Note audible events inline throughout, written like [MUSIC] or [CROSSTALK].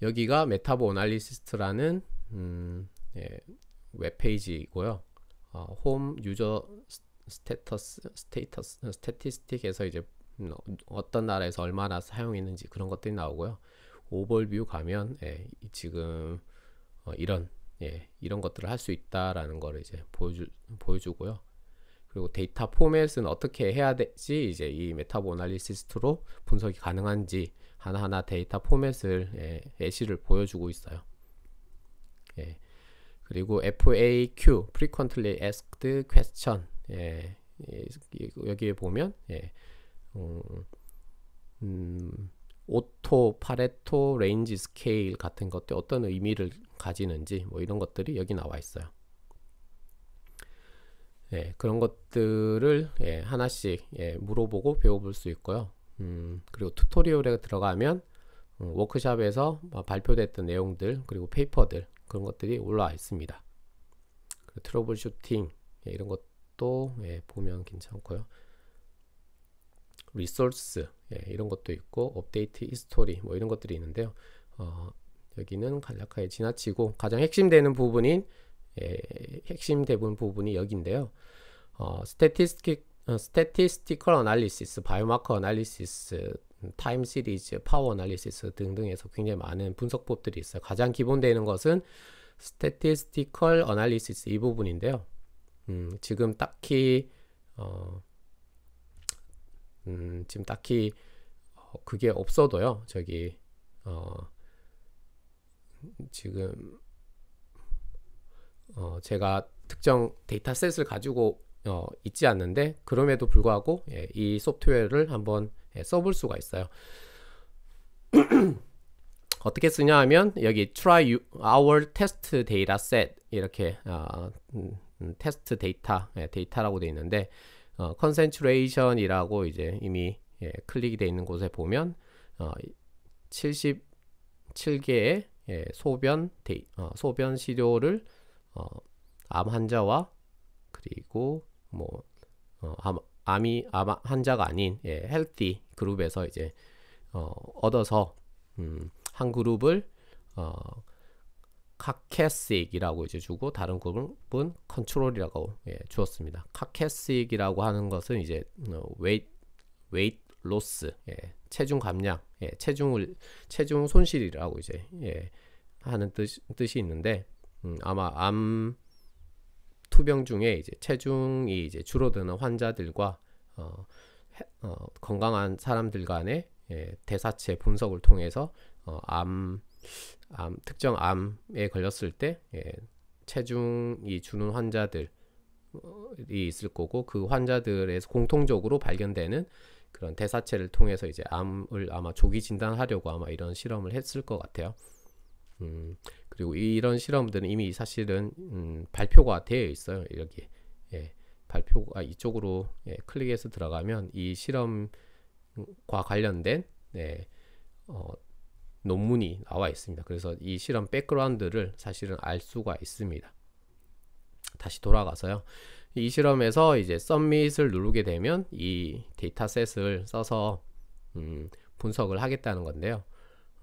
여기가 메타보 오날리스트라는 음, 예, 웹페이지이고요. 어, 홈 유저 스테터스 스테이터스 스태티스틱에서 이제 음, 어떤 나라에서 얼마나 사용했는지 그런 것들이 나오고요. 오버뷰 가면 예, 지금 어, 이런 예, 이런 것들을 할 수 있다라는 걸 이제 보여주, 보여주고요. 그리고 데이터 포맷은 어떻게 해야 될지 이제 이 메타보 오날리시스트로 분석이 가능한지 하나하나 데이터 포맷을 예, 예시를 보여주고 있어요. 예, 그리고 FAQ (Frequently Asked Question) 예, 여기에 보면 예. 음, 음, 오토, 파레토, 레인지 스케일 같은 것들 어떤 의미를 가지는지 뭐 이런 것들이 여기 나와 있어요. 예, 그런 것들을 예, 하나씩 예, 물어보고 배워볼 수 있고요. 음, 그리고 튜토리얼에 들어가면 음, 어, 워크샵에서 뭐 발표됐던 내용들 그리고 페이퍼들 그런 것들이 올라와 있습니다. 트러블 슈팅 예, 이런 것도 예, 보면 괜찮고요. 리소스 예, 이런 것도 있고 업데이트 히스토리 뭐 이런 것들이 있는데요. 어, 여기는 간략하게 지나치고 가장 핵심되는 부분인 예, 핵심 대부분 부분이 여기인데요. 어, 스태티스틱 스태티스티컬 어널리시스, 바이오마커 어널리시스, 타임 시리즈, 파워 어널리시스 등등에서 굉장히 많은 분석법들이 있어요. 가장 기본되는 것은 스태티스티컬 어널리시스 이 부분인데요. 음, 지금 딱히 어, 음, 지금 딱히 어, 그게 없어도요. 저기 어, 지금 어, 제가 특정 데이터셋을 가지고 어, 있지 않는데 그럼에도 불구하고 예, 이 소프트웨어를 한번 예, 써볼 수가 있어요. [CLEARS THROAT] 어떻게 쓰냐 하면 여기 try our test data set 이렇게 어, 음, 테스트 음, 데이터 예, 데이터라고 되어 있는데 어, concentration이라고 이제 이미 예, 클릭이 되어 있는 곳에 보면 어, 77개의 예, 소변 데이, 어, 소변 시료를 어, 암 환자와 그리고 뭐 어, 암이 암 환자가 아닌 예, 헬티 그룹에서 이제 어, 얻어서 음, 한 그룹을 어, 카케식이라고 이제 주고 다른 그룹은 컨트롤이라고 예, 주었습니다. 카케식이라고 하는 것은 이제 웨이트 웨이트 로스 예, 체중 감량 예, 체중을 체중 손실이라고 이제 예, 하는 뜻, 뜻이 있는데 음, 아마 암 투병 중에 이제 체중이 이제 줄어드는 환자들과 어, 어, 건강한 사람들 간의 예, 대사체 분석을 통해서 어, 암, 암 특정 암에 걸렸을 때 예, 체중이 주는 환자들이 어, 있을 거고 그 환자들에서 공통적으로 발견되는 그런 대사체를 통해서 이제 암을 아마 조기 진단하려고 아마 이런 실험을 했을 것 같아요. 음, 그리고 이런 실험들은 이미 사실은 음, 발표가 되어 있어요. 여기 예, 발표가 아, 이쪽으로 예, 클릭해서 들어가면 이 실험과 관련된 예, 어, 논문이 나와 있습니다. 그래서 이 실험 백그라운드를 사실은 알 수가 있습니다. 다시 돌아가서요. 이 실험에서 이제 썸밋을 누르게 되면 이 데이터셋을 써서 음, 분석을 하겠다는 건데요.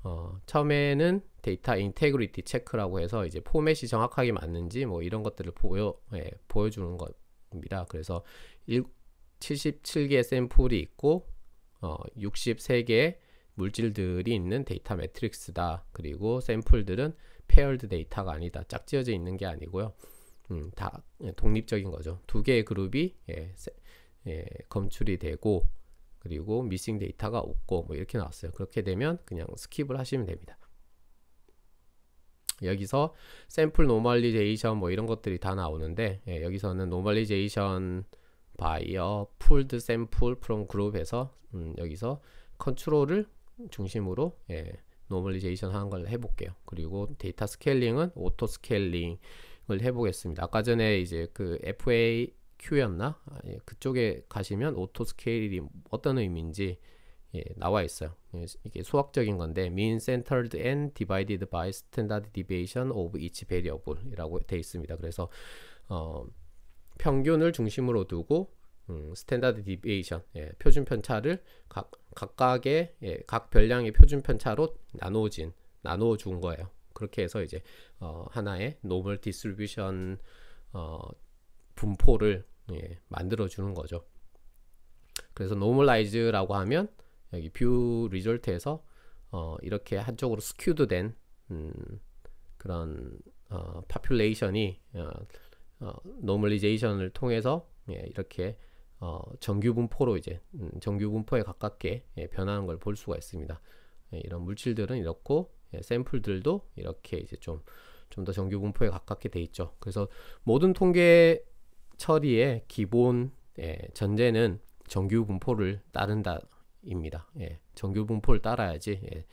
어, 처음에는 데이터 인테그리티 체크라고 해서 이제 포맷이 정확하게 맞는지 뭐 이런 것들을 보여 예, 보여주는 겁니다. 그래서 1, 7 7개 샘플이 있고 어, 6 3개 물질들이 있는 데이터 매트릭스다. 그리고 샘플들은 페어드 데이터가 아니다. 짝지어져 있는 게 아니고요. 음, 다 예, 독립적인 거죠. 두 개의 그룹이 예, 세, 예, 검출이 되고 그리고 미싱 데이터가 없고 뭐 이렇게 나왔어요. 그렇게 되면 그냥 스킵을 하시면 됩니다. 여기서 샘플 노멀리제이션 뭐 이런 것들이 다 나오는데 예, 여기서는 노멀리제이션 바이어 풀드 샘플 프롬 그룹에서 음, 여기서 컨트롤을 중심으로 예, 노멀리제이션 하는 걸 해볼게요. 그리고 데이터 스케일링은 오토 스케일링을 해보겠습니다. 아까 전에 이제 그 FAQ였나? 아, 예, 그쪽에 가시면 오토 스케일이 어떤 의미인지 예, 나와 있어요. 예, 이게 수학적인 건데 mean centered and divided by standard deviation of each variable이라고 돼 있습니다. 그래서 어, 평균을 중심으로 두고 음, 스탠다드 디베이션 예, 표준 편차를 각 각각의 예, 각 별량의 표준 편차로 나누어진 나누어 준 거예요. 그렇게 해서 이제 어, 하나의 normal d i s 노멀 디스트리뷰션 어, 분포를 예, 만들어 주는 거죠. 그래서 n o r m a l i z e 라고 하면 여기 뷰 리졸트에서 어, 이렇게 한쪽으로 스큐드 된 음, 그런 어, 파퓰레이션이 어, 노멀리제이션을 어, 통해서 예, 이렇게 어, 정규 분포로 이제 음, 정규 분포에 가깝게 예, 변하는 걸 볼 수가 있습니다. 예, 이런 물질들은 이렇고 예, 샘플들도 이렇게 이제 좀 좀 더 정규 분포에 가깝게 돼 있죠. 그래서 모든 통계 처리의 기본 예, 전제는 정규 분포를 따른다 입니다. 예, 정규 분포를 따라야지 예,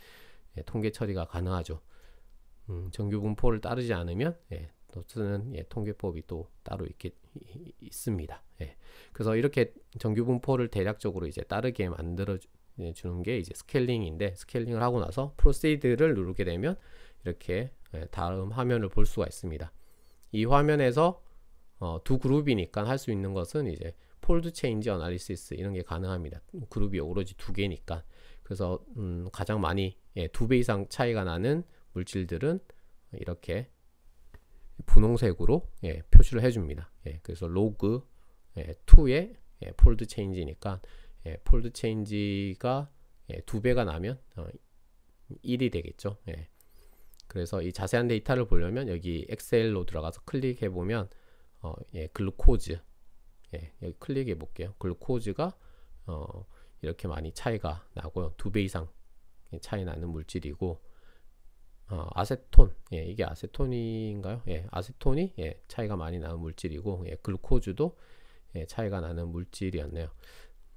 예, 통계 처리가 가능하죠. 음, 정규 분포를 따르지 않으면 예, 또 쓰는 예, 통계법이 또 따로 있, 있습니다. 예, 그래서 이렇게 정규 분포를 대략적으로 이제 따르게 만들어 예, 주는 게 이제 스케일링인데 스케일링을 하고 나서 프로세이드를 누르게 되면 이렇게 예, 다음 화면을 볼 수가 있습니다. 이 화면에서 어, 두 그룹이니까 할 수 있는 것은 이제 폴드 체인지 어나리시스 이런 게 가능합니다. 그룹이 오로지 두 개니까. 그래서 음, 가장 많이 예, 두 배 이상 차이가 나는 물질들은 이렇게 분홍색으로 예, 표시를 해줍니다. 예, 그래서 로그 2의 예, 예, 폴드 체인지니까 예, 폴드 체인지가 두 배가 나면 어, 1이 되겠죠. 그래서 이 자세한 데이터를 보려면 여기 엑셀로 들어가서 클릭해 보면 어, 글루코즈 예, 여기 클릭해 볼게요. 글루코즈가 어, 이렇게 많이 차이가 나고요. 두 배 이상 차이 나는 물질이고 어, 아세톤, 예, 이게 아세톤인가요? 예, 아세톤이 예, 차이가 많이 나는 물질이고 예, 글루코즈도 예, 차이가 나는 물질이었네요.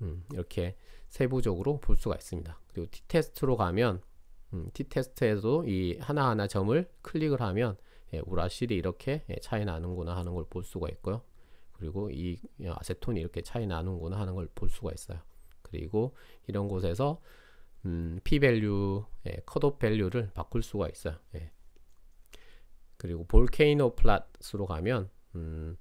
음, 이렇게 세부적으로 볼 수가 있습니다. 그리고 T테스트로 가면 음, T테스트에도 이 하나하나 점을 클릭을 하면 예, 우라실이 이렇게 예, 차이 나는구나 하는 걸 볼 수가 있고요. 그리고 이 아세톤이 이렇게 차이 나는구나 하는 걸 볼 수가 있어요. 그리고 이런 곳에서 음, p 밸류, 예, 컷업 밸류를 바꿀 수가 있어요. 예. 그리고 볼케이노 플랫으로 가면 음,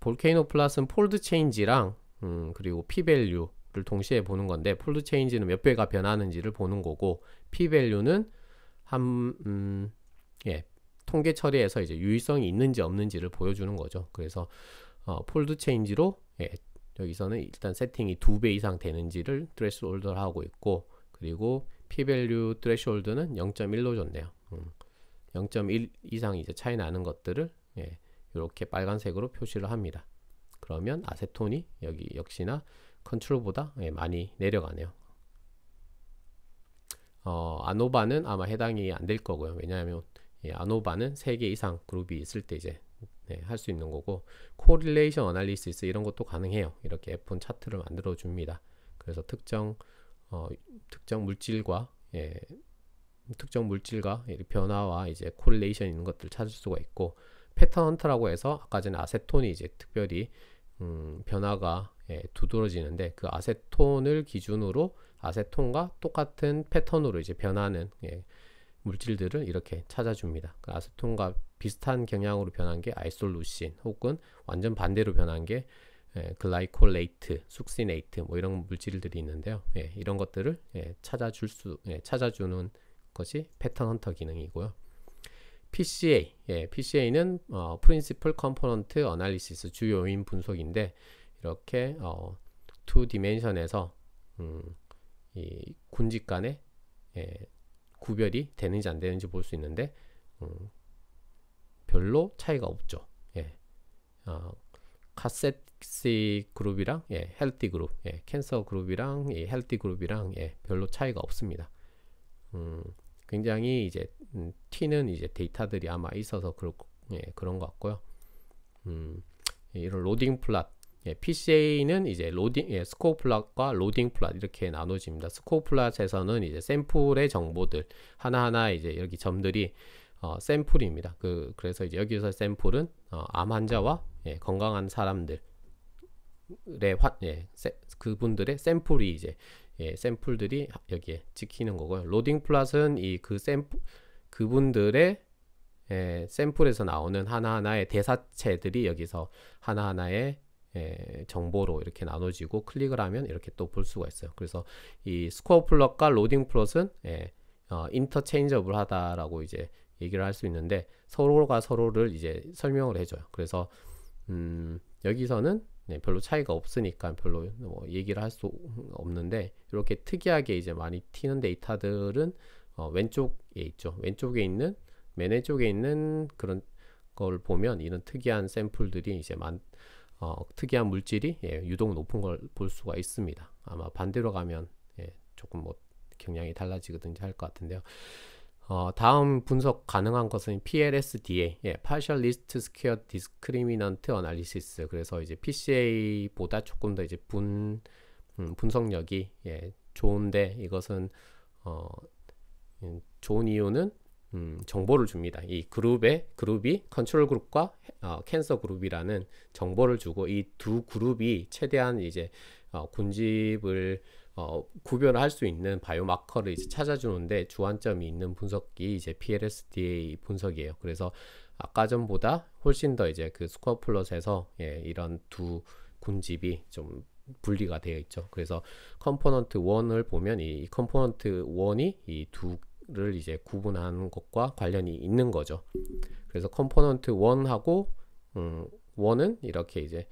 볼케이노 플랫은 폴드 체인지랑 음, 그리고 p 밸류를 동시에 보는 건데 폴드 체인지는 몇 배가 변하는지를 보는 거고 p 밸류는 한 음, 예, 통계 처리에서 이제 유의성이 있는지 없는지를 보여주는 거죠. 그래서 어, 폴드 체인지로 예, 여기서는 일단 세팅이 두 배 이상 되는지를 드레시홀더를 하고 있고 그리고 P-value 드레시홀드는 0.1로 줬네요. 음, 0.1 이상 이제 차이 나는 것들을 예, 이렇게 빨간색으로 표시를 합니다. 그러면 아세톤이 여기 역시나 컨트롤보다 예, 많이 내려가네요. 어, 아노바는 아마 해당이 안 될 거고요. 왜냐하면 예, 아노바는 3개 이상 그룹이 있을 때 이제 네, 할 수 있는 거고 코릴레이션 어널리시스 이런 것도 가능해요. 이렇게 F1 차트를 만들어 줍니다. 그래서 특정 어, 특정 물질과 예, 특정 물질과 변화와 이제 코릴레이션 있는 것들을 찾을 수가 있고 패턴 헌트라고 해서 아까 전에 아세톤이 이제 특별히 음, 변화가 예, 두드러지는데 그 아세톤을 기준으로 아세톤과 똑같은 패턴으로 이제 변하는 예, 물질들을 이렇게 찾아줍니다. 그 아세톤과 비슷한 경향으로 변한 게 아이솔루신 혹은 완전 반대로 변한 게 예, 글라이콜레이트, 숙시네이트 뭐 이런 물질들이 있는데요. 예, 이런 것들을 예, 찾아줄 수 예, 찾아주는 것이 패턴 헌터 기능이고요. PCA, 예, PCA는 어, Principal Component Analysis 주요 요인 분석인데 이렇게 어, t dimension에서 음, 이 군집 간의 예, 구별이 되는지 안 되는지 볼 수 있는데 음, 별로 차이가 없죠. 예. 어, 카세틱 그룹이랑 예, 헬티 그룹, 예, 캔서 그룹이랑 예, 헬티 그룹이랑 예, 별로 차이가 없습니다. 음, 굉장히 이제 음, 튀는 이제 데이터들이 아마 있어서 그렇, 예, 그런 것 같고요. 음, 이런 로딩 플랫 예, PCA는 이제 로딩, 예, 스코어 플롯과 로딩 플롯 이렇게 나눠집니다. 스코어 플롯에서는 이제 샘플의 정보들 하나하나 이제 여기 점들이 어, 샘플입니다. 그, 그래서 이제 여기서 샘플은 어, 암 환자와 예, 건강한 사람들의 화, 예, 세, 그분들의 샘플이 이제 예, 샘플들이 여기에 찍히는 거고요. 로딩 플롯은 이 그 샘플 그분들의 예, 샘플에서 나오는 하나하나의 대사체들이 여기서 하나하나의 예, 정보로 이렇게 나눠지고 클릭을 하면 이렇게 또 볼 수가 있어요. 그래서 이 스코어 플롯과 로딩 플롯은 예, 어, 인터체인저블하다라고 이제 얘기를 할 수 있는데 서로가 서로를 이제 설명을 해줘요. 그래서 음, 여기서는 네, 별로 차이가 없으니까 별로 뭐 얘기를 할 수 없는데 이렇게 특이하게 이제 많이 튀는 데이터들은 어, 왼쪽에 있죠. 왼쪽에 있는 맨 왼쪽에 있는 그런 걸 보면 이런 특이한 샘플들이 이제 많, 어, 특이한 물질이 예, 유독 높은 걸 볼 수가 있습니다. 아마 반대로 가면 예, 조금 뭐 경향이 달라지든지 할 것 같은데요. 어, 다음 분석 가능한 것은 PLSDA, 예, Partial List Square Discriminant Analysis. 그래서 이제 PCA보다 조금 더 이제 분 음, 분석력이 예, 좋은데 이것은 어, 음, 좋은 이유는 음, 정보를 줍니다. 이 그룹의 그룹이 컨트롤 그룹과 어, 캔서 그룹이라는 정보를 주고 이 두 그룹이 최대한 이제 어, 군집을 어, 구별할 수 있는 바이오마커를 이제 찾아주는데 주안점이 있는 분석이 이제 PLSDA 분석이에요. 그래서 아까 전보다 훨씬 더 이제 그 스코어 플러스에서 예, 이런 두 군집이 좀 분리가 되어 있죠. 그래서 컴포넌트 1을 보면 이, 이 컴포넌트 1이 이두 를 이제 구분한 것과 관련이 있는 거죠. 그래서 컴포넌트 1하고 음, 1은 이렇게 이제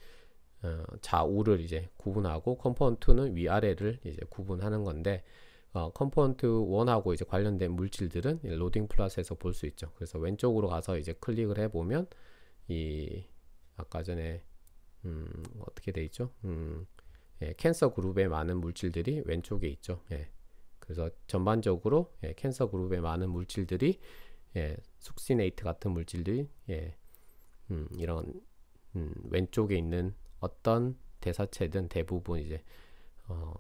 어, 좌우를 이제 구분하고 컴포넌트 는 위아래를 이제 구분하는 건데 어, 컴포넌트 1하고 이제 관련된 물질들은 로딩 플러스에서 볼 수 있죠. 그래서 왼쪽으로 가서 이제 클릭을 해 보면 이 아까 전에 음, 어떻게 돼 있죠? 음, 예, 캔서 그룹의 많은 물질들이 왼쪽에 있죠. 예. 그래서 전반적으로 예, 캔서 그룹의 많은 물질들이 예, 숙시네이트 같은 물질들이 예, 음, 이런 음, 왼쪽에 있는 어떤 대사체든 대부분 이제 어,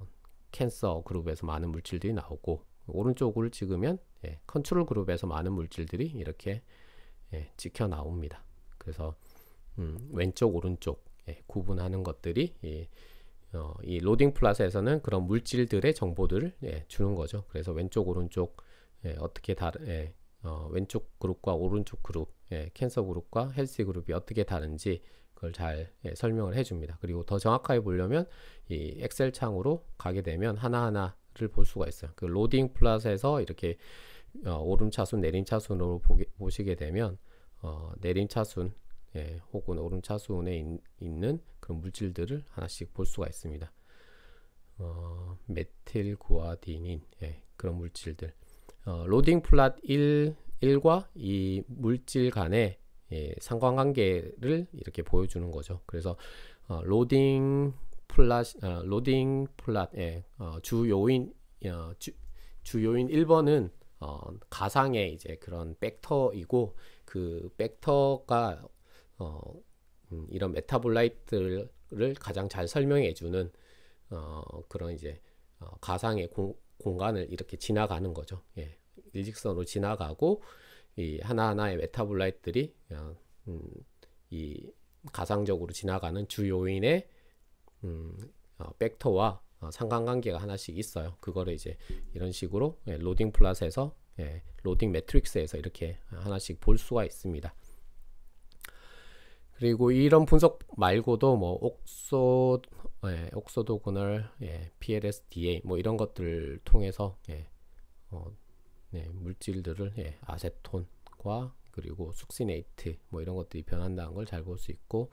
캔서 그룹에서 많은 물질들이 나오고 오른쪽을 찍으면 예, 컨트롤 그룹에서 많은 물질들이 이렇게 예, 찍혀 나옵니다. 그래서 음, 왼쪽 오른쪽 예, 구분하는 것들이 어, 이 로딩 플스에서는 그런 물질들의 정보들을 예, 주는 거죠. 그래서 왼쪽 오른쪽 예, 어떻게 다른 예, 어, 왼쪽 그룹과 오른쪽 그룹, 예, 캔서 그룹과 헬스 그룹이 어떻게 다른지 그걸 잘 예, 설명을 해줍니다. 그리고 더 정확하게 보려면 이 엑셀 창으로 가게 되면 하나하나를 볼 수가 있어요. 그 로딩 플스에서 이렇게 어, 오름 차순, 내림 차순으로 보게, 보시게 되면 어, 내림 차순 예, 혹은 오름 차순에 있, 있는 그런 물질들을 하나씩 볼 수가 있습니다. 어, 메틸 구아딘인 예, 그런 물질들. 어, 로딩 플랫 1, 1과 이 물질 간의 예, 상관관계를 이렇게 보여주는 거죠. 그래서 어, 로딩 플랫 어, 로딩 플랫 예, 어, 주요인 어, 주, 주요인 1번은 어, 가상의 이제 그런 벡터이고 그 벡터가 어, 음, 이런 메타볼라이트를 가장 잘 설명해주는 어, 그런 이제 어, 가상의 공, 간을 이렇게 지나가는 거죠. 예, 일직선으로 지나가고 이 하나하나의 메타볼라이트들이 어, 음, 이 가상적으로 지나가는 주요인의 음, 어, 벡터와 어, 상관관계가 하나씩 있어요. 그거를 이제 이런 식으로 예, 로딩 플랫에서 예, 로딩 매트릭스에서 이렇게 하나씩 볼 수가 있습니다. 그리고 이런 분석 말고도 뭐 옥소 예, 옥소도구널 예, PLSDA 뭐 이런 것들 통해서 예, 어, 네, 물질들을 예, 아세톤과 그리고 숙시네이트 뭐 이런 것들이 변한다는 걸 잘 볼 수 있고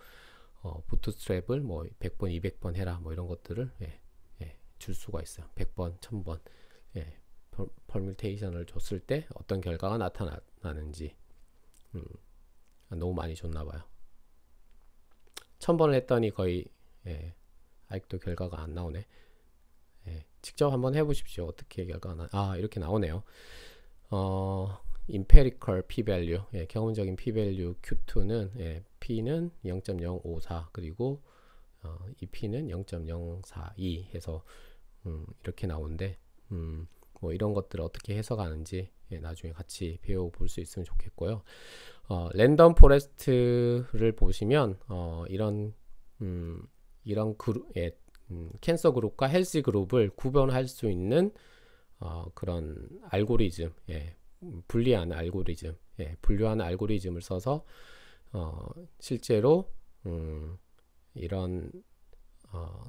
어, 부트스트랩을 뭐 100번, 200번 해라 뭐 이런 것들을 예, 예, 줄 수가 있어요. 100번, 1000번 예, 펄뮤테이션을 줬을 때 어떤 결과가 나타나는지 음, 아, 너무 많이 줬나 봐요. 1000번을 했더니 거의 예, 아직도 결과가 안 나오네. 예, 직접 한번 해보십시오. 어떻게 결과가 나? 아 이렇게 나오네요. 어, empirical p-value 예, 경험적인 p-value Q2는 예, p는 0.054 그리고 어, 이 p는 0.042 해서 음, 이렇게 나오는데 음, 뭐 이런 것들을 어떻게 해석하는지 예, 나중에 같이 배워볼 수 있으면 좋겠고요. 어, 랜덤 포레스트를 보시면 어, 이런 음, 이런 그룹, 예, 음, 캔서 그룹과 헬시 그룹을 구별할 수 있는 어, 그런 알고리즘, 예, 분리하는 알고리즘, 예, 분류하는 알고리즘을 써서 어, 실제로 음, 이런 어,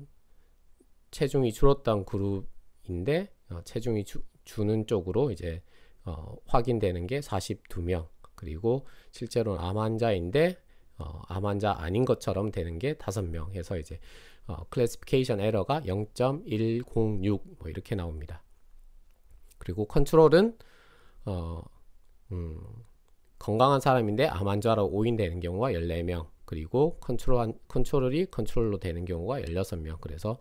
체중이 줄었던 그룹인데 어, 체중이 주, 주는 쪽으로 이제 어, 확인되는 게 42명 그리고 실제로는 암 환자인데 어, 암 환자 아닌 것처럼 되는 게 5명 해서 이제 어, 클래스피케이션 에러가 0.106뭐 이렇게 나옵니다. 그리고 컨트롤은 어, 음, 건강한 사람인데 암 환자로 오인되는 경우가 14명 그리고 컨트롤 컨트롤이 컨트롤로 되는 경우가 16명 그래서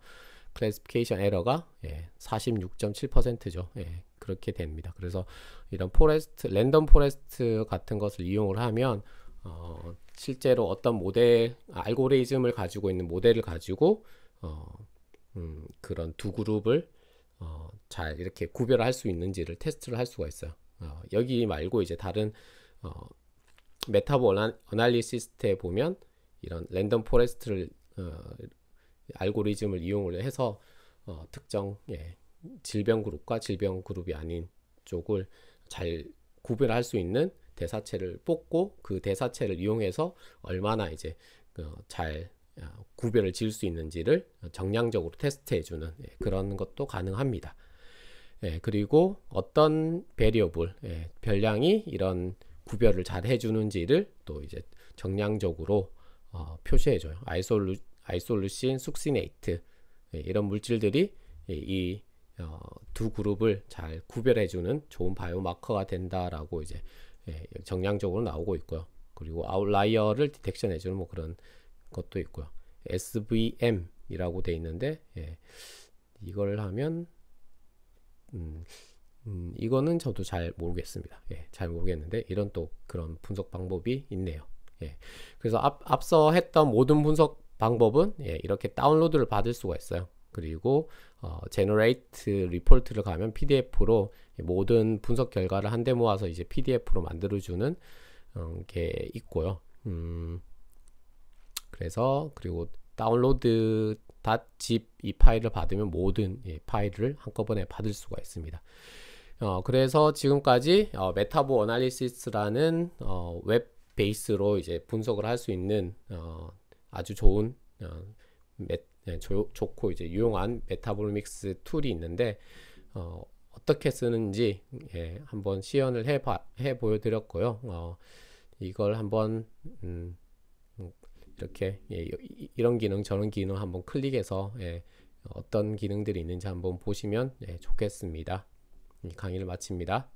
클래스피케이션 에러가 예, 46.7%죠. 예, 그렇게 됩니다. 그래서 이런 포레스트, 랜덤 포레스트 같은 것을 이용을 하면 어, 실제로 어떤 모델, 알고리즘을 가지고 있는 모델을 가지고 어, 음, 그런 두 그룹을 어, 잘 이렇게 구별할 수 있는지를 테스트를 할 수가 있어요. 어, 여기 말고 이제 다른 어, 메타보 어나, 어날리시스트에 보면 이런 랜덤 포레스트를 어, 알고리즘을 이용을 해서 어, 특정 예, 질병 그룹과 질병 그룹이 아닌 쪽을 잘 구별할 수 있는 대사체를 뽑고 그 대사체를 이용해서 얼마나 이제 어, 잘 어, 구별을 지을 수 있는지를 정량적으로 테스트해주는 예, 그런 것도 가능합니다. 예, 그리고 어떤 배리어블 예, 별량이 이런 구별을 잘 해주는지를 또 이제 정량적으로 어, 표시해줘요. 아이솔루 아이솔루신, 숙시네이트 예, 이런 물질들이 예, 이두 어, 그룹을 잘 구별해주는 좋은 바이오마커가 된다라고 이제 예, 정량적으로 나오고 있고요. 그리고 아웃라이어를 디텍션해주는 뭐 그런 것도 있고요. SVM이라고 돼 있는데 이걸 하면 음, 음, 이거는 저도 잘 모르겠습니다. 예, 잘 모르겠는데 이런 또 그런 분석 방법이 있네요. 예, 그래서 앞, 앞서 했던 모든 분석 방법은 예, 이렇게 다운로드를 받을 수가 있어요. 그리고 어, generate report를 가면 PDF로 모든 분석 결과를 한데 모아서 이제 PDF로 만들어주는 음, 게 있고요. 음, 그래서 그리고 다운로드 .zip 이 파일을 받으면 모든 예, 파일을 한꺼번에 받을 수가 있습니다. 어, 그래서 지금까지 어, 메타보 어나리시스라는 어, 웹 베이스로 이제 분석을 할 수 있는 어, 아주 좋은 어, 메, 네, 조, 좋고 이제 유용한 메타볼믹스 툴이 있는데 어, 어떻게 쓰는지 예, 한번 시연을 해봐, 해 보여드렸고요. 어, 이걸 한번 음, 이렇게 예, 이런 기능 저런 기능 한번 클릭해서 예, 어떤 기능들이 있는지 한번 보시면 예, 좋겠습니다. 강의를 마칩니다.